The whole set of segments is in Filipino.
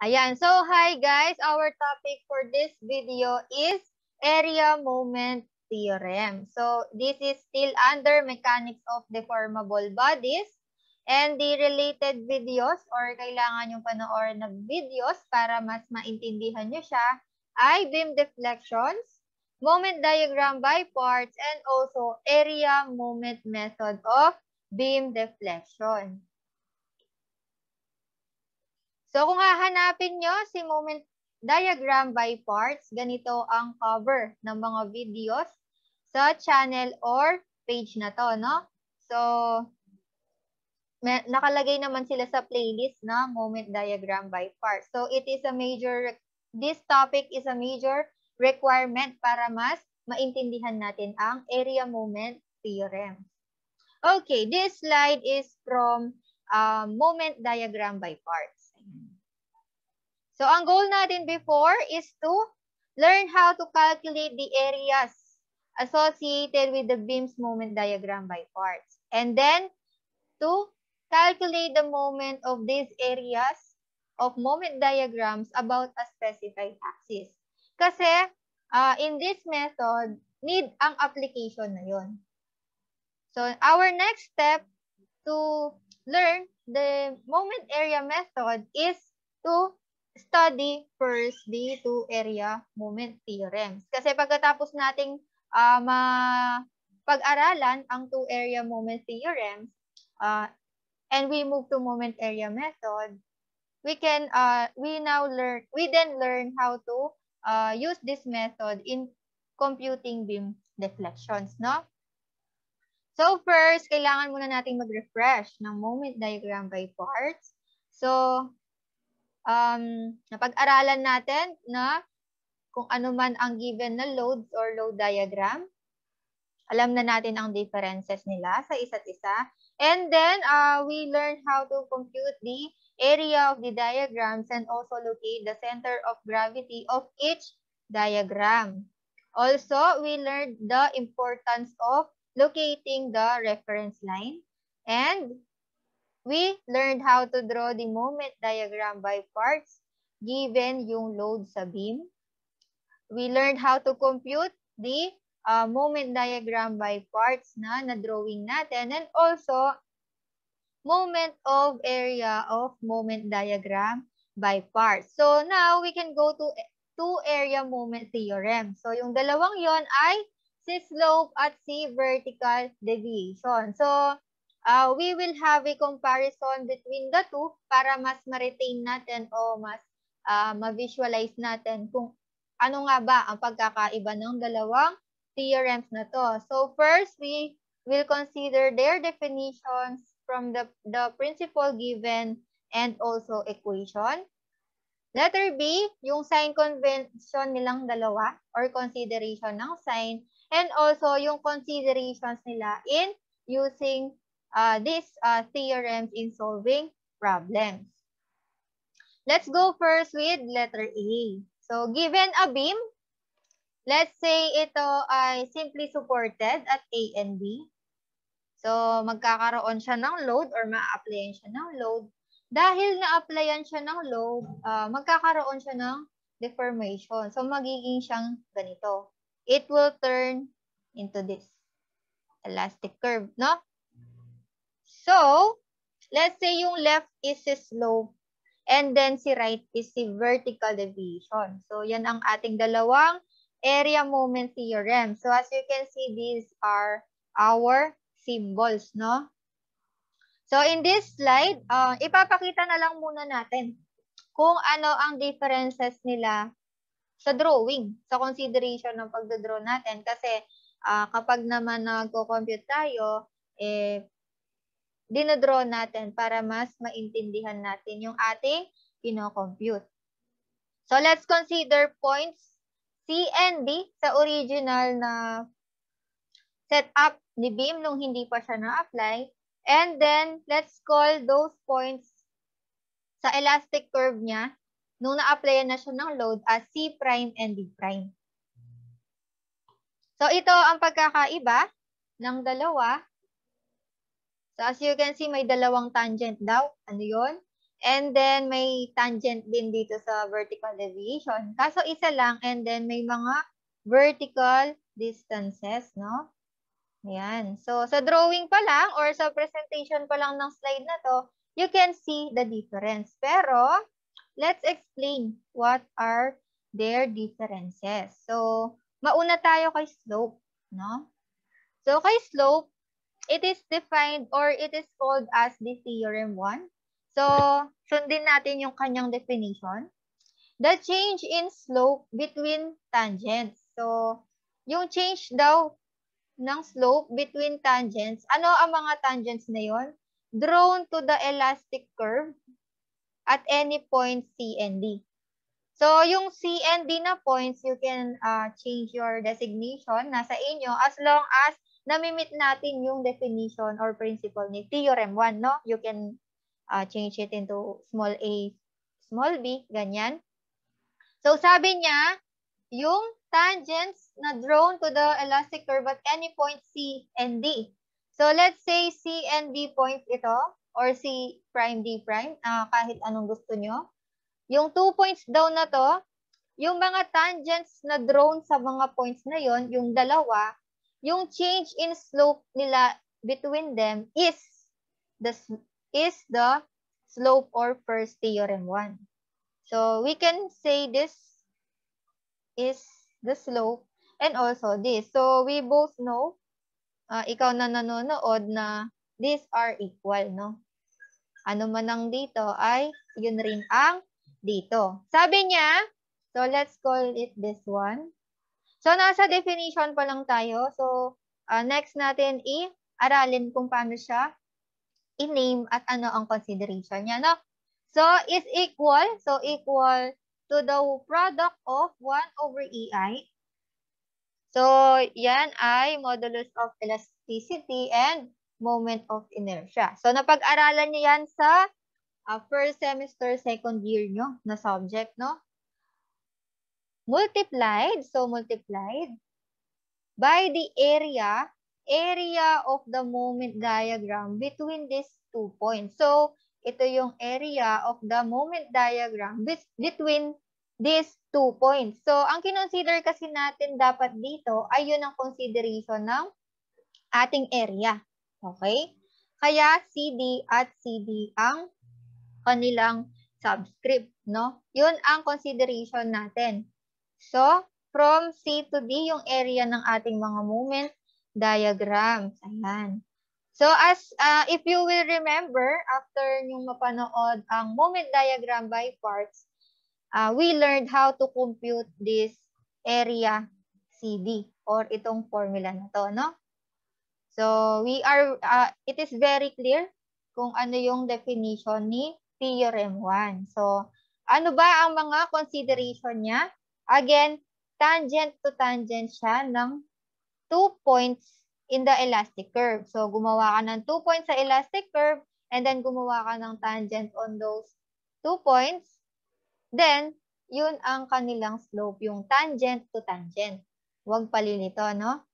Ayan. So, hi guys. Our topic for this video is area moment theorem. So, this is still under mechanics of deformable bodies. And the related videos or kailangan yung panoorin ng videos para mas maintindihan nyo siya ay beam deflections, moment diagram by parts, and also area moment method of beam deflection. So kung hahanapin nyo si moment diagram by parts, ganito ang cover ng mga videos sa channel or page na to, no? So, may, nakalagay naman sila sa playlist na moment diagram by parts. So, it is a major, this topic is a major requirement para mas maintindihan natin ang area moment theorem. Okay, this slide is from uh, moment diagram by parts. So, ang goal natin before is to learn how to calculate the areas associated with the beam's moment diagram by parts. And then, to calculate the moment of these areas of moment diagrams about a specified axis. Kasi, uh, in this method, need ang application na yun. So, our next step to learn the moment area method is to study first the two area moment theorems. Kasi pagkatapos nating uh, ah, mapag-aralan ang two area moment theorems, uh, ah, and we move to moment area method, we can uh, we now learn we then learn how to uh, use this method in computing beam deflections, no? So first, kailangan muna nating mag-refresh ng moment diagram by parts. So um, napag-aralan natin na kung ano man ang given na loads or load diagram. Alam na natin ang differences nila sa isa't isa. And then, uh, we learn how to compute the area of the diagrams and also locate the center of gravity of each diagram. Also, we learned the importance of locating the reference line and We learned how to draw the moment diagram by parts given yung load sa beam. We learned how to compute the uh, moment diagram by parts na na-drawing natin and also moment of area of moment diagram by parts. So now we can go to two area moment theorem. So yung dalawang yon ay si slope at si vertical deviation. So uh, we will have a comparison between the two para mas ma-retain natin o mas uh, ma-visualize natin kung ano nga ba ang pagkakaiba ng dalawang theorems na to. So first, we will consider their definitions from the, the principle given and also equation. Letter B, yung sign convention nilang dalawa or consideration ng sign and also yung considerations nila in using uh, these uh, theorems in solving problems. Let's go first with letter A. So, given a beam, let's say ito ay simply supported at A and B. So, magkakaroon siya ng load or ma-applyan siya ng load. Dahil na-applyan siya ng load, uh, magkakaroon siya ng deformation. So, magiging siyang ganito. It will turn into this elastic curve, no? So, let's say yung left is si slope and then si right is si vertical deviation. So, yan ang ating dalawang area moment theorem. So, as you can see, these are our symbols, no? So, in this slide, uh, ipapakita na lang muna natin kung ano ang differences nila sa drawing, sa consideration ng pagdodraw natin. Kasi uh, kapag naman nagko-compute tayo, eh, dinadraw natin para mas maintindihan natin yung ating kinocompute. So let's consider points C and D sa original na setup ni BIM nung hindi pa siya na-apply. And then, let's call those points sa elastic curve niya nung na apply na siya ng load as C' prime and D'. prime. So, ito ang pagkakaiba ng dalawa. So as you can see, may dalawang tangent daw. Ano yun? And then may tangent din dito sa vertical deviation. Kaso isa lang and then may mga vertical distances, no? Ayan. So, sa drawing pa lang or sa presentation pa lang ng slide na to, you can see the difference. Pero, let's explain what are their differences. So, mauna tayo kay slope, no? So, kay slope, it is defined or it is called as the theorem 1. So, sundin natin yung kanyang definition. The change in slope between tangents. So, yung change daw ng slope between tangents, ano ang mga tangents na yon? Drawn to the elastic curve at any point C and D. So, yung C and D na points, you can uh, change your designation. Nasa inyo as long as namimit natin yung definition or principle ni theorem 1, no? You can uh, change it into small a, small b, ganyan. So, sabi niya, yung tangents na drawn to the elastic curve at any point C and D. So, let's say C and D points ito or C prime D prime, uh, kahit anong gusto nyo. Yung two points daw na to, yung mga tangents na drawn sa mga points na yon, yung dalawa, yung change in slope nila between them is the is the slope or first theorem 1. So we can say this is the slope and also this. So we both know, uh, ikaw na nanonood na these are equal, no? Ano man ang dito ay yun rin ang dito. Sabi niya, so let's call it this one. So nasa definition pa lang tayo. So uh, next natin i-aralin kung paano siya i-name at ano ang consideration niya. No? So is equal, so equal to the product of 1 over EI. So yan ay modulus of elasticity and moment of inertia. So napag-aralan niya yan sa uh, first semester, second year nyo na subject, no? Multiplied, so multiplied by the area, area of the moment diagram between these two points. So, ito yung area of the moment diagram between these two points. So, ang kinonsider kasi natin dapat dito ay yun ang consideration ng ating area. Okay? Kaya CD at CD ang kanilang subscript, no? Yun ang consideration natin. So, from C to D, yung area ng ating mga moment diagrams. Ayan. So, as uh, if you will remember, after yung mapanood ang moment diagram by parts, uh, we learned how to compute this area CD or itong formula na to, no? So, we are, uh, it is very clear kung ano yung definition ni Theorem 1. So, ano ba ang mga consideration niya? Again, tangent to tangent siya ng two points in the elastic curve. So, gumawa ka ng two points sa elastic curve and then gumawa ka ng tangent on those two points. Then, yun ang kanilang slope, yung tangent to tangent. Huwag palilito, no?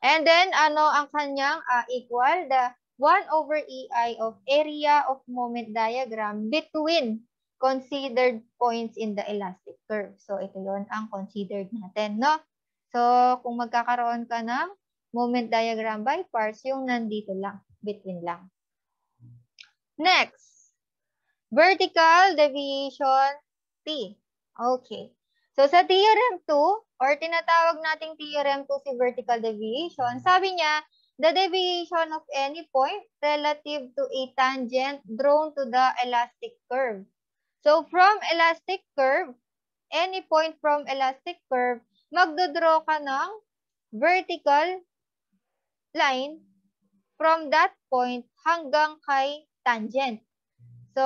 And then, ano ang kanyang uh, equal? The 1 over EI of area of moment diagram between considered points in the elastic curve. So, ito yon ang considered natin, no? So, kung magkakaroon ka ng moment diagram by parts, yung nandito lang, between lang. Next, vertical deviation T. Okay. So, sa theorem 2, or tinatawag nating theorem 2 si vertical deviation, sabi niya, The deviation of any point relative to a tangent drawn to the elastic curve. So from elastic curve, any point from elastic curve, magdodraw ka ng vertical line from that point hanggang kay tangent. So,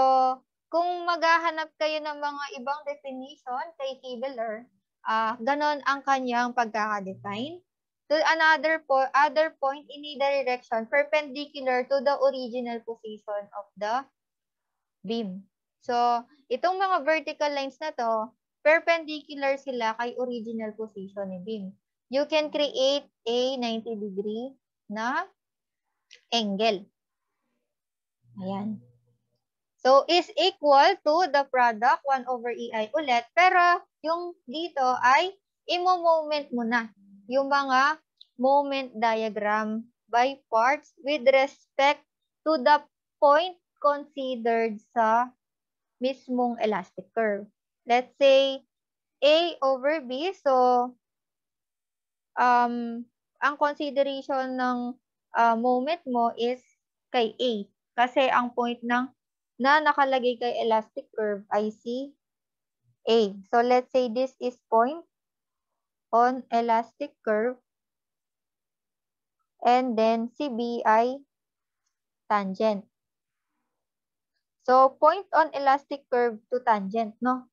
kung maghahanap kayo ng mga ibang definition kay Kibler, uh, ah, ganon ang kanyang pagkakadefine to another po other point in either direction perpendicular to the original position of the beam. So, itong mga vertical lines na to, perpendicular sila kay original position ni beam. You can create a 90 degree na angle. Ayan. So, is equal to the product 1 over EI ulit. Pero, yung dito ay imo-moment mo na yung mga moment diagram by parts with respect to the point considered sa mismong elastic curve. Let's say A over B. So, um, ang consideration ng uh, moment mo is kay A. Kasi ang point ng na nakalagay kay elastic curve ay si A. So, let's say this is point on elastic curve. And then CB ay tangent. So, point on elastic curve to tangent, no?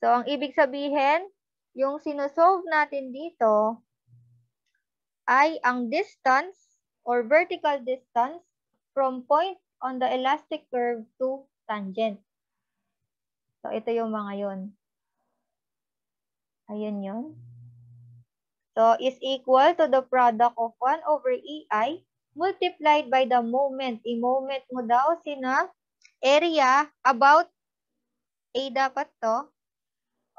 So, ang ibig sabihin, yung sinosolve natin dito ay ang distance or vertical distance from point on the elastic curve to tangent. So, ito yung mga yon. Ayun yon. So, is equal to the product of 1 over EI multiplied by the moment. I-moment mo daw sina area about A dapat to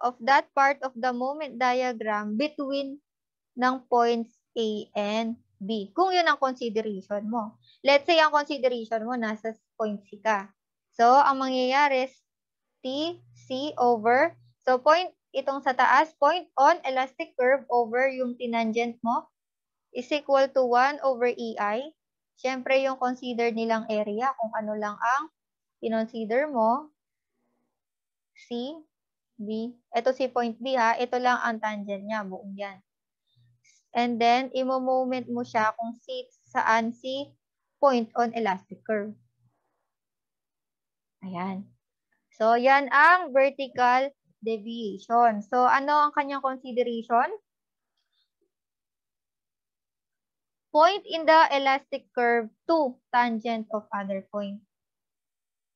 of that part of the moment diagram between ng points A and B. Kung yun ang consideration mo. Let's say ang consideration mo nasa point C ka. So, ang mangyayari is T, C over. So, point itong sa taas, point on elastic curve over yung tinangent mo is equal to 1 over EI. Siyempre, yung consider nilang area, kung ano lang ang kinonsider mo. C, B. Ito si point B ha. Ito lang ang tangent niya, buong yan. And then, imo-moment mo siya kung si, saan si point on elastic curve. Ayan. So, yan ang vertical deviation. So ano ang kanyang consideration? Point in the elastic curve to tangent of other point.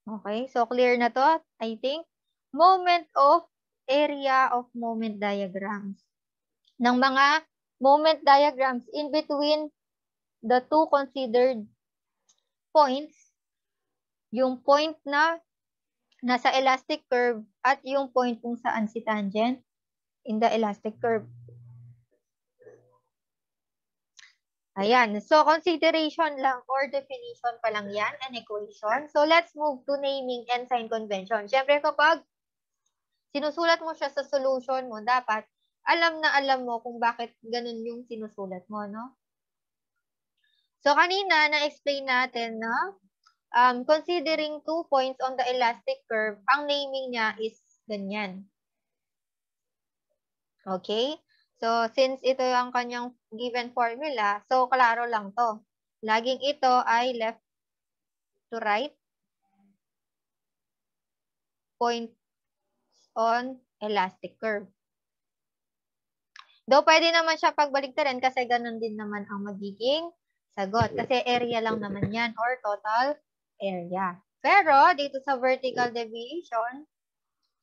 Okay, so clear na to, I think. Moment of area of moment diagrams. Ng mga moment diagrams in between the two considered points, yung point na nasa elastic curve at yung point kung saan si tangent in the elastic curve. Ayan. So, consideration lang or definition pa lang yan, an equation. So, let's move to naming and sign convention. Siyempre, kapag sinusulat mo siya sa solution mo, dapat alam na alam mo kung bakit ganun yung sinusulat mo, no? So, kanina, na-explain natin no? um, considering two points on the elastic curve, ang naming niya is ganyan. Okay? So, since ito ang kanyang given formula, so klaro lang to. Laging ito ay left to right point on elastic curve. Though pwede naman siya pagbaligtarin kasi ganun din naman ang magiging sagot. Kasi area lang naman yan or total area. Pero dito sa vertical deviation,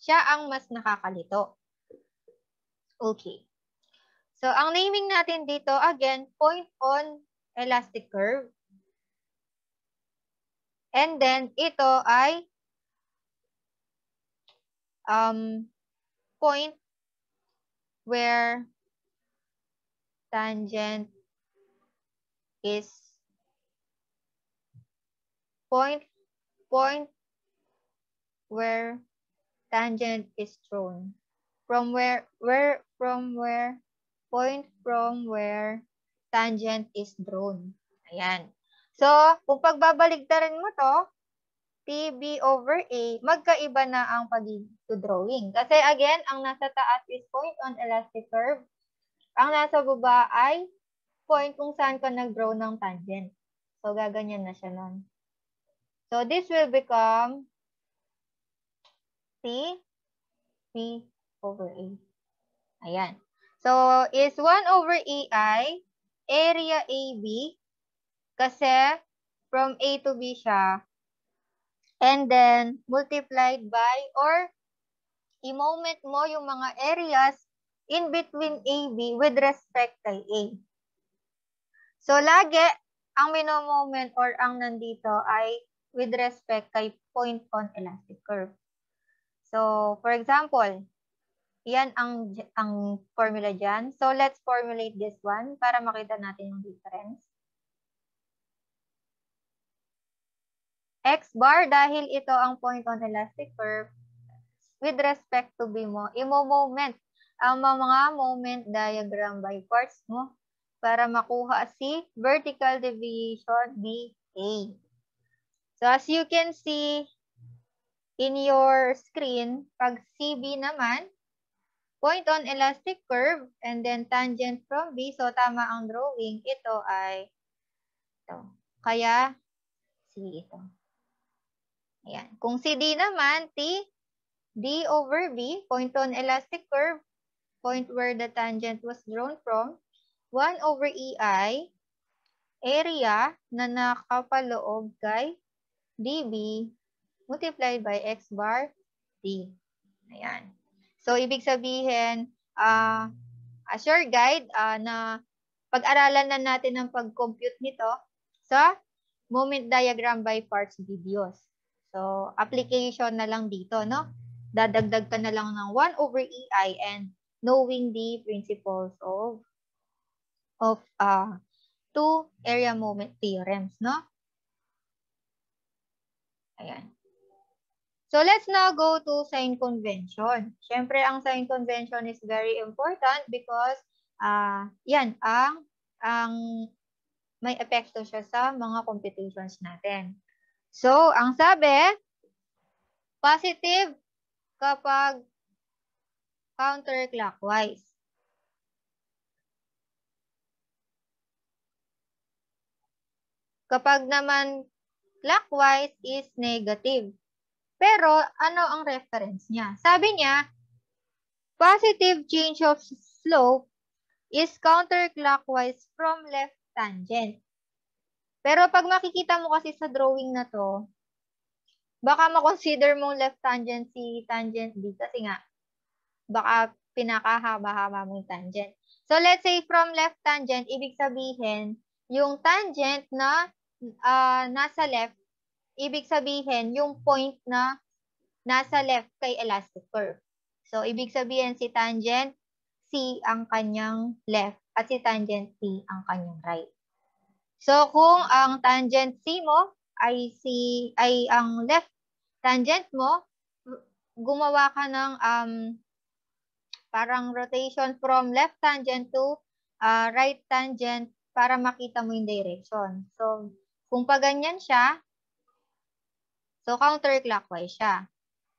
siya ang mas nakakalito. Okay. So, ang naming natin dito, again, point on elastic curve. And then, ito ay um, point where tangent is point, point where tangent is drawn. From where, where, from where, point from where tangent is drawn. Ayan. So, kung pagbabaligtarin mo to, PB over A, magkaiba na ang pag-drawing. Kasi again, ang nasa taas is point on elastic curve. Ang nasa baba ay point kung saan ka nag-draw ng tangent. So, gaganyan na siya nun. So this will become C P over A. Ayan. So is 1 over AI area AB kasi from A to B siya and then multiplied by or i-moment mo yung mga areas in between AB with respect kay A. So, lagi, ang minomoment or ang nandito ay with respect kay point on elastic curve. So, for example, yan ang, ang formula dyan. So, let's formulate this one para makita natin yung difference. X bar, dahil ito ang point on elastic curve, with respect to B mo, imo-moment ang mga moment diagram by parts mo para makuha si vertical deviation BA. So as you can see in your screen, pag CB naman, point on elastic curve and then tangent from B. So tama ang drawing. Ito ay ito. Kaya C ito. Ayan. Kung CD naman, T, D over B, point on elastic curve, point where the tangent was drawn from, 1 over EI, area na nakapaloob kay dB multiplied by X bar T. Ayan. So, ibig sabihin, uh, as your guide, uh, na pag-aralan na natin ang pag-compute nito sa moment diagram by parts videos. So, application na lang dito, no? Dadagdag ka na lang ng 1 over EI and knowing the principles of of uh, two area moment theorems, no? Ayan. So let's now go to sign convention. Siyempre, ang sign convention is very important because uh, yan, ang, ang may epekto siya sa mga computations natin. So, ang sabi, positive kapag counterclockwise. Kapag naman clockwise is negative. Pero ano ang reference niya? Sabi niya, positive change of slope is counterclockwise from left tangent. Pero pag makikita mo kasi sa drawing na to, baka makonsider mo left tangent si tangent B kasi nga, baka pinakahaba-haba mo yung tangent. So let's say from left tangent, ibig sabihin, yung tangent na uh, nasa left, ibig sabihin yung point na nasa left kay elastic curve. So, ibig sabihin si tangent C ang kanyang left at si tangent C ang kanyang right. So, kung ang tangent C mo ay si ay ang left tangent mo, gumawa ka ng um, parang rotation from left tangent to uh, right tangent para makita mo yung direction. So, kung pa ganyan siya, so counterclockwise siya.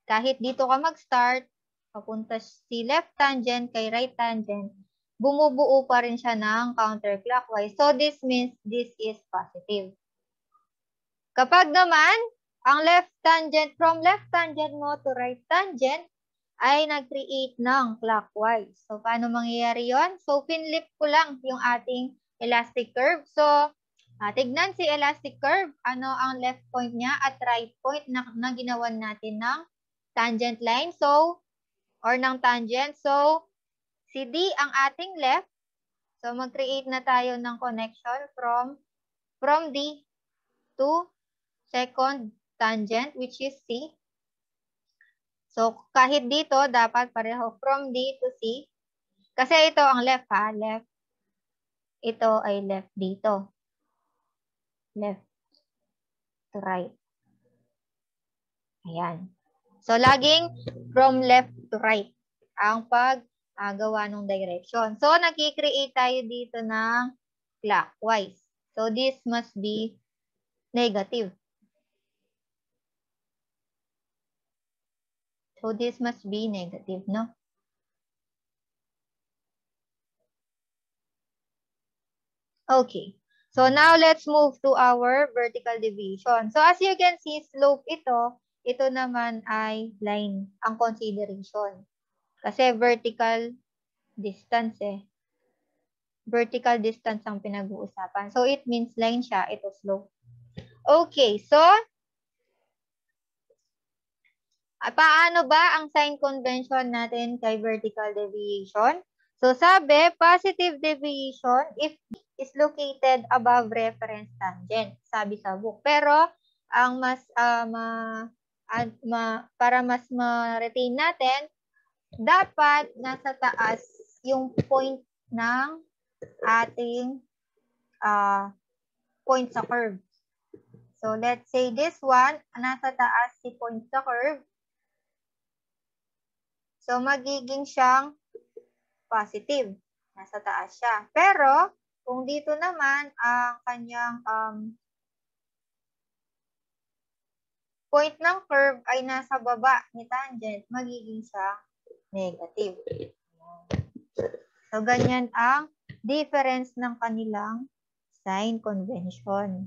Kahit dito ka mag-start, papunta si left tangent kay right tangent, bumubuo pa rin siya ng counterclockwise. So this means this is positive. Kapag naman, ang left tangent, from left tangent mo to right tangent, ay nag-create ng clockwise. So paano mangyayari yon? So pinlip ko lang yung ating elastic curve. So Uh, tignan si elastic curve, ano ang left point niya at right point na, na ginawa natin ng tangent line. So, or ng tangent. So, si D ang ating left. So, mag-create na tayo ng connection from, from D to second tangent, which is C. So, kahit dito, dapat pareho from D to C. Kasi ito ang left, ha? Left. Ito ay left dito left to right. Ayan. So, laging from left to right ang paggawa uh, ng direction. So, nakikreate tayo dito ng clockwise. So, this must be negative. So, this must be negative, no? Okay. So now let's move to our vertical division. So as you can see, slope ito, ito naman ay line ang consideration. Kasi vertical distance eh. Vertical distance ang pinag-uusapan. So it means line siya, ito slope. Okay, so ah, paano ba ang sign convention natin kay vertical deviation? So sabi, positive deviation if is located above reference tangent, sabi sa book. Pero ang mas uh, ma, at ma, para mas ma-retain natin, dapat nasa taas yung point ng ating uh, point sa curve. So let's say this one, nasa taas si point sa curve. So magiging siyang positive. Nasa taas siya. Pero kung dito naman, ang kanyang um, point ng curve ay nasa baba ni tangent, magiging siya negative. So, ganyan ang difference ng kanilang sign convention.